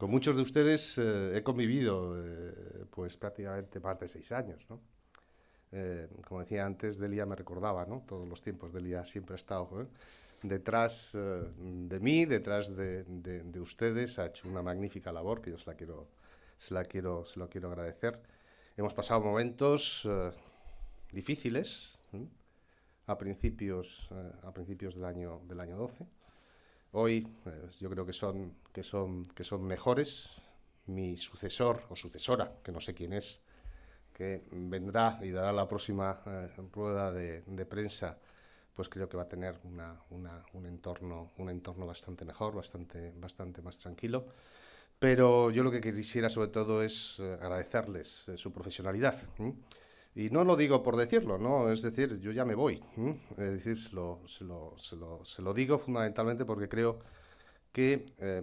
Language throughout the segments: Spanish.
Con muchos de ustedes eh, he convivido eh, pues prácticamente más de seis años, ¿no? Eh, como decía antes, Delia me recordaba, ¿no? Todos los tiempos Delia siempre ha estado detrás de mí, detrás de, ustedes, ha hecho una magnífica labor que yo se la quiero, se la quiero, se lo quiero agradecer. Hemos pasado momentos difíciles a principios, a principios del año, del año 12, Hoy pues, yo creo que son, que, son, que son mejores. Mi sucesor o sucesora, que no sé quién es, que vendrá y dará la próxima eh, rueda de, prensa, pues creo que va a tener un, entorno, un entorno bastante mejor, bastante, bastante más tranquilo. Pero yo lo que quisiera sobre todo es eh, agradecerles eh, su profesionalidad. Y no lo digo por decirlo, ¿no? Es decir, yo ya me voy. Es decir, se lo, se, lo, se, lo, digo fundamentalmente porque creo que eh, eh,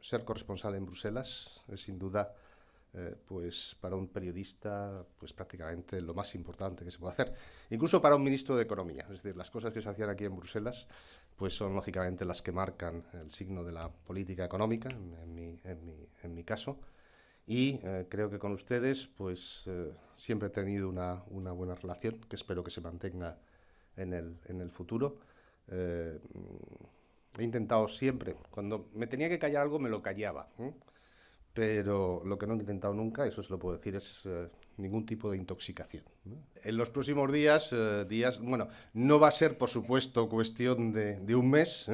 ser corresponsal en Bruselas es sin duda, eh, pues para un periodista, pues prácticamente lo más importante que se puede hacer. Incluso para un ministro de Economía. Es decir, las cosas que se hacían aquí en Bruselas, pues son lógicamente las que marcan el signo de la política económica, mi, en, mi, en mi caso y eh, creo que con ustedes pues eh, siempre he tenido una, una, buena relación que espero que se mantenga en el, en el futuro. Eh, he intentado siempre, cuando me tenía que callar algo me lo callaba, pero lo que no he intentado nunca, eso se lo puedo decir, es ningún tipo de intoxicación. En los próximos días, días, bueno, no va a ser por supuesto cuestión de, un mes,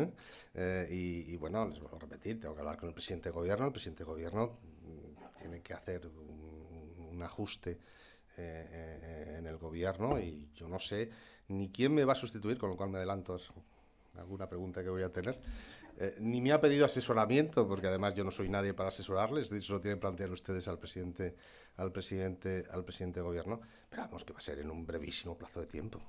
y, bueno, les vuelvo a repetir, tengo que hablar con el presidente de gobierno, el presidente de gobierno tiene que hacer un, ajuste eh, eh, en el gobierno y yo no sé ni quién me va a sustituir, con lo cual me adelanto a alguna pregunta que voy a tener. Eh, ni me ha pedido asesoramiento, porque además yo no soy nadie para asesorarles, eso lo tienen que plantear ustedes al presidente, al presidente, al presidente de gobierno. Pero vamos que va a ser en un brevísimo plazo de tiempo.